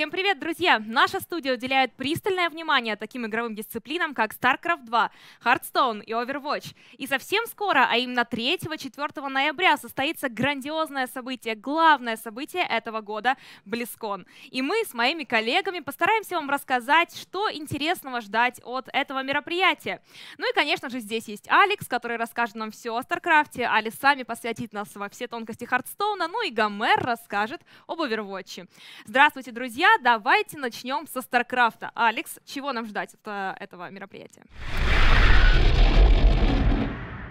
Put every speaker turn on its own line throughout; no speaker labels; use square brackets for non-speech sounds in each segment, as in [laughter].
Всем привет, друзья! Наша студия уделяет пристальное внимание таким игровым дисциплинам, как StarCraft 2, Hearthstone и Overwatch. И совсем скоро, а именно 3-4 ноября, состоится грандиозное событие, главное событие этого года — BlizzCon. И мы с моими коллегами постараемся вам рассказать, что интересного ждать от этого мероприятия. Ну и, конечно же, здесь есть Алекс, который расскажет нам все о StarCraft, Алекс сами посвятит нас во все тонкости Hearthstone, ну и Гомер расскажет об Overwatch. Здравствуйте, друзья! давайте начнем со Старкрафта. Алекс, чего нам ждать от э, этого мероприятия?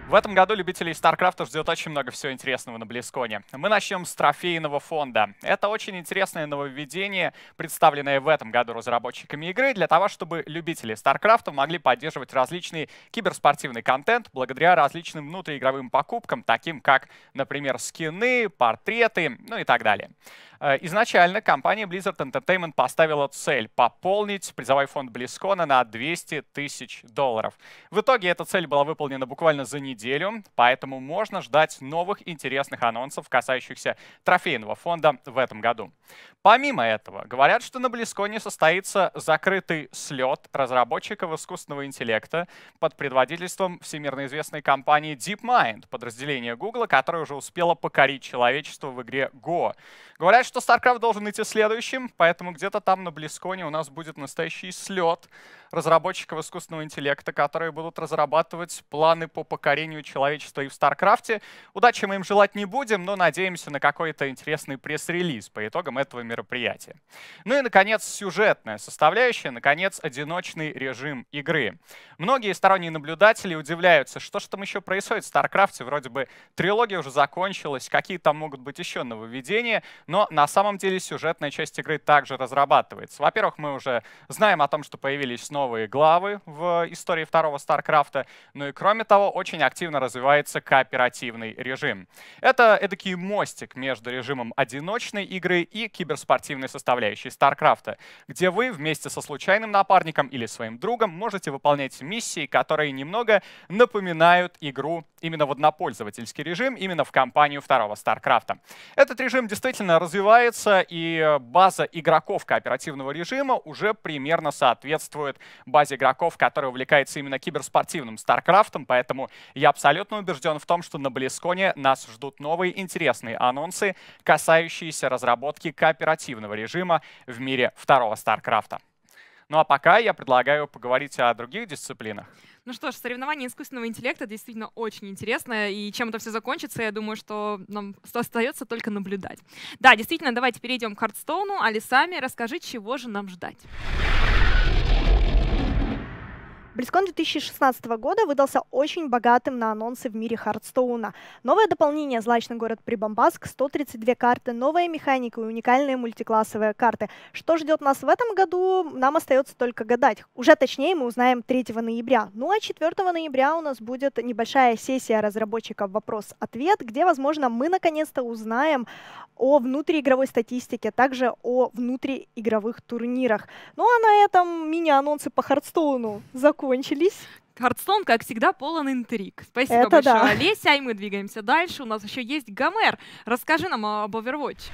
В этом году любителей StarCraft ждет очень много всего интересного на Близконе. Мы начнем с трофейного фонда. Это очень интересное нововведение, представленное в этом году разработчиками игры, для того, чтобы любители StarCraft могли поддерживать различный киберспортивный контент благодаря различным внутриигровым покупкам, таким как, например, скины, портреты, ну и так далее. Э, изначально компания Blizzard Entertainment поставила цель пополнить призовой фонд Близкона на 200 тысяч долларов. В итоге эта цель была выполнена буквально за неделю неделю, поэтому можно ждать новых интересных анонсов, касающихся трофейного фонда в этом году. Помимо этого, говорят, что на Близконе состоится закрытый слет разработчиков искусственного интеллекта под предводительством всемирно известной компании DeepMind, подразделение Google, которое уже успело покорить человечество в игре Go. Говорят, что StarCraft должен идти следующим, поэтому где-то там на Близконе у нас будет настоящий слет разработчиков искусственного интеллекта, которые будут разрабатывать планы по покорению спасению человечества и в Старкрафте. Удачи мы им желать не будем, но надеемся на какой-то интересный пресс-релиз по итогам этого мероприятия. Ну и, наконец, сюжетная составляющая, наконец, одиночный режим игры. Многие сторонние наблюдатели удивляются, что же там еще происходит в Старкрафте, вроде бы трилогия уже закончилась, какие там могут быть еще нововведения, но на самом деле сюжетная часть игры также разрабатывается. Во-первых, мы уже знаем о том, что появились новые главы в истории второго Старкрафта, ну и кроме того, очень активно активно развивается кооперативный режим. Это эдакий мостик между режимом одиночной игры и киберспортивной составляющей StarCraft, где вы вместе со случайным напарником или своим другом можете выполнять миссии, которые немного напоминают игру именно в однопользовательский режим, именно в компанию второго StarCraft. Этот режим действительно развивается, и база игроков кооперативного режима уже примерно соответствует базе игроков, которые увлекаются именно киберспортивным StarCraft, поэтому я абсолютно убежден в том, что на Близконе нас ждут новые интересные анонсы, касающиеся разработки кооперативного режима в мире второго StarCraft. Ну а пока я предлагаю поговорить о других дисциплинах.
Ну что ж, соревнования искусственного интеллекта действительно очень интересное, и чем это все закончится, я думаю, что нам остается только наблюдать. Да, действительно, давайте перейдем к Хардстоуну. Али, сами расскажи, чего же нам ждать.
BlizzCon 2016 года выдался очень богатым на анонсы в мире Хардстоуна. Новое дополнение «Злачный город Прибамбаск», 132 карты, новая механика и уникальные мультиклассовые карты. Что ждет нас в этом году, нам остается только гадать. Уже точнее мы узнаем 3 ноября. Ну а 4 ноября у нас будет небольшая сессия разработчиков «Вопрос-ответ», где, возможно, мы наконец-то узнаем о внутриигровой статистике, также о внутриигровых турнирах. Ну а на этом мини-анонсы по Хардстоуну закон закончились.
Хардстоун, как всегда, полон интриг. Спасибо Это большое, да. Олеся. И мы двигаемся дальше. У нас еще есть Гомер. Расскажи нам об Overwatch.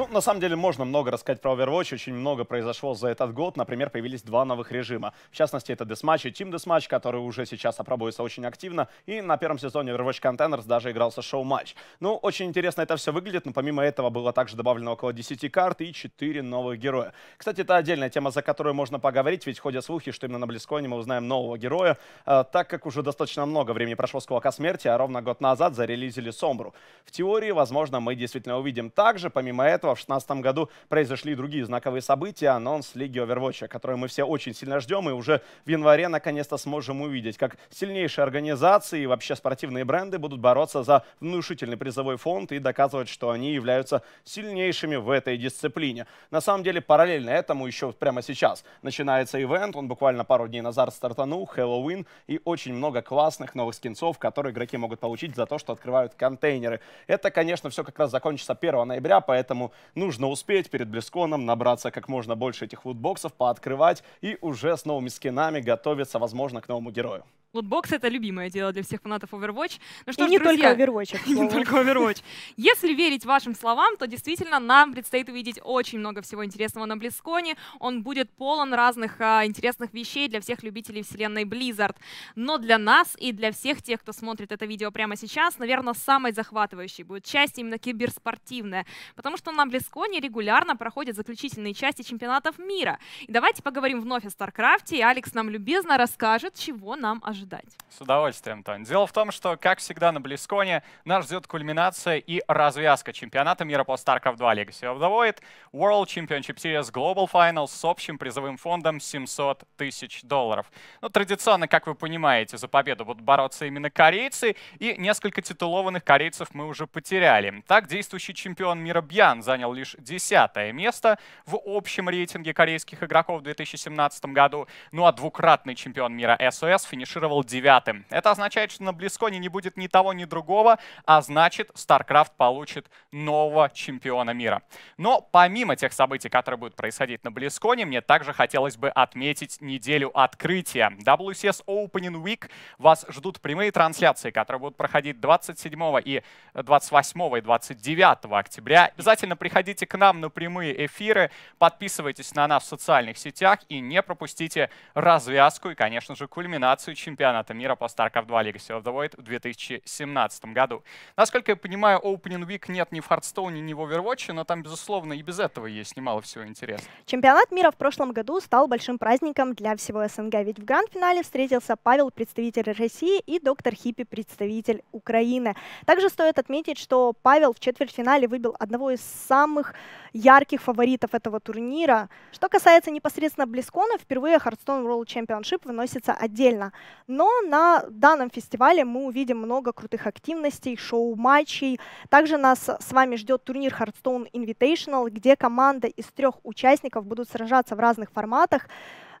Ну, на самом деле, можно много рассказать про Overwatch. Очень много произошло за этот год. Например, появились два новых режима. В частности, это Deathmatch и Team Deathmatch, которые уже сейчас опробуются очень активно. И на первом сезоне Overwatch Contenders даже игрался шоу-матч. Ну, очень интересно это все выглядит, но помимо этого было также добавлено около 10 карт и 4 новых героя. Кстати, это отдельная тема, за которую можно поговорить, ведь ходят слухи, что именно на Близконе мы узнаем нового героя, э, так как уже достаточно много времени прошло с Кулака Смерти, а ровно год назад зарелизили Сомбру. В теории, возможно, мы действительно увидим. Также, помимо этого, в 2016 году произошли другие знаковые события, анонс Лиги Овервотча, которую мы все очень сильно ждем и уже в январе наконец-то сможем увидеть, как сильнейшие организации и вообще спортивные бренды будут бороться за внушительный призовой фонд и доказывать, что они являются сильнейшими в этой дисциплине. На самом деле, параллельно этому еще прямо сейчас начинается ивент, он буквально пару дней назад стартанул, Хэллоуин, и очень много классных новых скинцов, которые игроки могут получить за то, что открывают контейнеры. Это, конечно, все как раз закончится 1 ноября, поэтому Нужно успеть перед Близконом набраться как можно больше этих лутбоксов, пооткрывать и уже с новыми скинами готовиться, возможно, к новому герою.
Лутбокс — это любимое дело для всех фанатов Overwatch. Ну что И ж, не друзья, только Overwatch. [laughs] не только Overwatch. Если верить вашим словам, то действительно нам предстоит увидеть очень много всего интересного на Близконе. Он будет полон разных а, интересных вещей для всех любителей вселенной Blizzard. Но для нас и для всех тех, кто смотрит это видео прямо сейчас, наверное, самой захватывающей будет часть именно киберспортивная. Потому что на Близконе регулярно проходят заключительные части чемпионатов мира. И давайте поговорим вновь о StarCraft, И Алекс нам любезно расскажет, чего нам ожидать ожидать?
С удовольствием, Тань. Дело в том, что, как всегда на Близконе, нас ждет кульминация и развязка чемпионата мира по StarCraft 2 Legacy of the Void, World Championship Series Global Final с общим призовым фондом 700 тысяч долларов. Ну, традиционно, как вы понимаете, за победу будут бороться именно корейцы, и несколько титулованных корейцев мы уже потеряли. Так, действующий чемпион мира Бьян занял лишь десятое место в общем рейтинге корейских игроков в 2017 году, ну а двукратный чемпион мира СОС финишировал финишировал девятым. Это означает, что на Близконе не будет ни того, ни другого, а значит, StarCraft получит нового чемпиона мира. Но помимо тех событий, которые будут происходить на Близконе, мне также хотелось бы отметить неделю открытия. WCS Opening Week вас ждут прямые трансляции, которые будут проходить 27 и 28 и 29 октября. Обязательно приходите к нам на прямые эфиры, подписывайтесь на нас в социальных сетях и не пропустите развязку и, конечно же, кульминацию чемпионата чемпионата мира по StarCraft 2 Legacy of the Void в 2017 году. Насколько я понимаю, Opening Week нет ни в Hearthstone, ни в Overwatch, но там, безусловно, и без этого есть немало всего интересного.
Чемпионат мира в прошлом году стал большим праздником для всего СНГ, ведь в гранд-финале встретился Павел, представитель России, и доктор Хиппи, представитель Украины. Также стоит отметить, что Павел в четвертьфинале выбил одного из самых ярких фаворитов этого турнира. Что касается непосредственно Близкона, впервые Hearthstone World Championship выносится отдельно. Но на данном фестивале мы увидим много крутых активностей, шоу-матчей. Также нас с вами ждет турнир Hearthstone Invitational, где команда из трех участников будут сражаться в разных форматах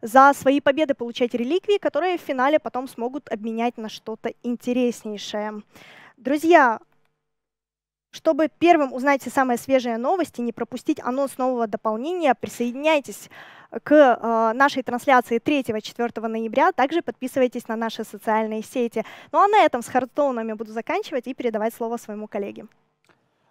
за свои победы получать реликвии, которые в финале потом смогут обменять на что-то интереснейшее. Друзья, чтобы первым узнать все самые свежие новости, не пропустить анонс нового дополнения, присоединяйтесь к э, нашей трансляции 3-4 ноября. Также подписывайтесь на наши социальные сети. Ну а на этом с хардстоунами буду заканчивать и передавать слово своему коллеге.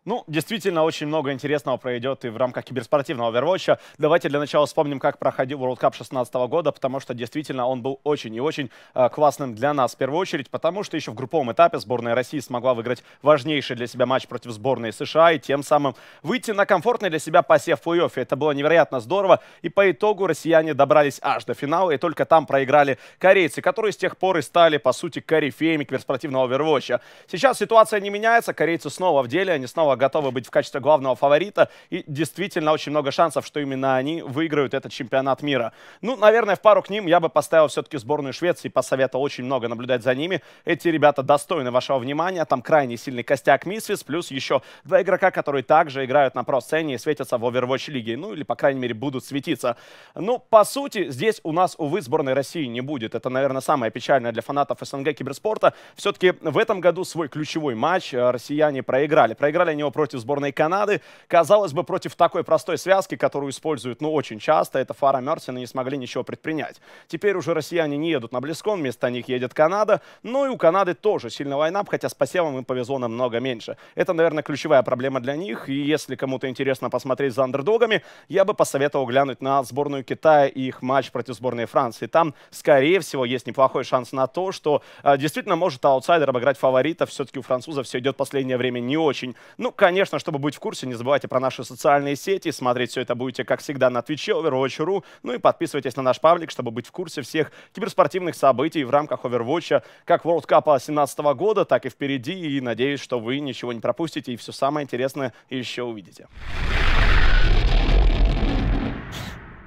Ну, действительно, очень много интересного пройдет и в рамках киберспортивного Overwatch. Давайте для начала вспомним, как проходил World Cup 2016 года, потому что действительно он был очень и очень э, классным для нас в первую очередь, потому что еще в групповом этапе сборная России смогла выиграть важнейший для себя матч против сборной США и тем самым выйти на комфортный для себя посев плей-оффе. Это было невероятно здорово, и по итогу россияне добрались аж до финала, и только там проиграли корейцы, которые с тех пор и стали, по сути, корифеями киберспортивного Overwatch. Сейчас ситуация не меняется, корейцы снова в деле, они снова снова готовы быть в качестве главного фаворита. И действительно очень много шансов, что именно они выиграют этот чемпионат мира. Ну, наверное, в пару к ним я бы поставил все-таки сборную Швеции, посоветовал очень много наблюдать за ними. Эти ребята достойны вашего внимания. Там крайне сильный костяк Мисфис, плюс еще два игрока, которые также играют на про-сцене и светятся в Overwatch лиге. Ну, или, по крайней мере, будут светиться. Ну, по сути, здесь у нас, увы, сборной России не будет. Это, наверное, самое печальное для фанатов СНГ киберспорта. Все-таки в этом году свой ключевой матч э, россияне проиграли. Проиграли него против сборной Канады. Казалось бы, против такой простой связки, которую используют, ну, очень часто, это Фара Мерсина, не смогли ничего предпринять. Теперь уже россияне не едут на Близкон, вместо них едет Канада. Но ну, и у Канады тоже сильный лайнап хотя с посевом им повезло намного меньше. Это, наверное, ключевая проблема для них. И если кому-то интересно посмотреть за андердогами, я бы посоветовал глянуть на сборную Китая и их матч против сборной Франции. Там, скорее всего, есть неплохой шанс на то, что э, действительно может аутсайдер обыграть фаворита. Все-таки у французов все идет последнее время не очень. Ну, ну, конечно, чтобы быть в курсе, не забывайте про наши социальные сети. Смотреть все это будете, как всегда, на Twitch, Overwatch.ru. Ну и подписывайтесь на наш паблик, чтобы быть в курсе всех киберспортивных событий в рамках Overwatch, как World Cup 2017 года, так и впереди. И надеюсь, что вы ничего не пропустите и все самое интересное еще увидите.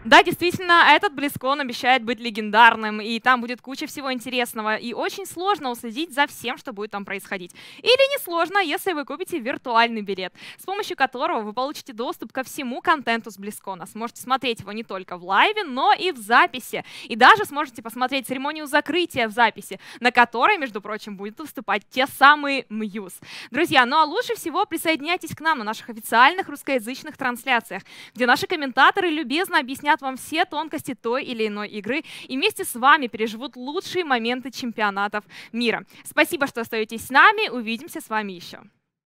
Да, действительно, этот Близкон обещает быть легендарным, и там будет куча всего интересного, и очень сложно уследить за всем, что будет там происходить. Или несложно, если вы купите виртуальный билет, с помощью которого вы получите доступ ко всему контенту с Близкона. Сможете смотреть его не только в лайве, но и в записи. И даже сможете посмотреть церемонию закрытия в записи, на которой, между прочим, будут выступать те самые Мьюз. Друзья, ну а лучше всего присоединяйтесь к нам на наших официальных русскоязычных трансляциях, где наши комментаторы любезно объясняют, объяснят вам все тонкости той или иной игры и вместе с вами переживут лучшие моменты чемпионатов мира. Спасибо, что остаетесь с нами. Увидимся с вами еще.